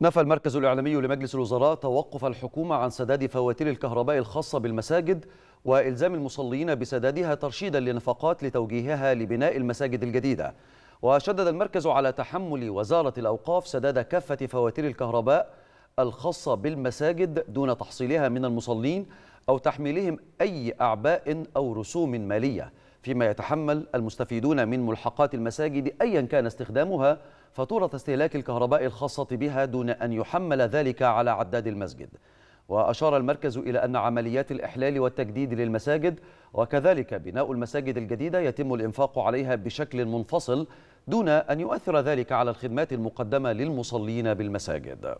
نفى المركز الإعلامي لمجلس الوزراء توقف الحكومة عن سداد فواتير الكهرباء الخاصة بالمساجد وإلزام المصلين بسدادها ترشيدا لنفقات لتوجيهها لبناء المساجد الجديدة وشدد المركز على تحمل وزارة الأوقاف سداد كافة فواتير الكهرباء الخاصة بالمساجد دون تحصيلها من المصلين أو تحميلهم أي أعباء أو رسوم مالية فيما يتحمل المستفيدون من ملحقات المساجد أيا كان استخدامها فاتورة استهلاك الكهرباء الخاصة بها دون أن يحمل ذلك على عداد المسجد وأشار المركز إلى أن عمليات الإحلال والتجديد للمساجد وكذلك بناء المساجد الجديدة يتم الإنفاق عليها بشكل منفصل دون أن يؤثر ذلك على الخدمات المقدمة للمصلين بالمساجد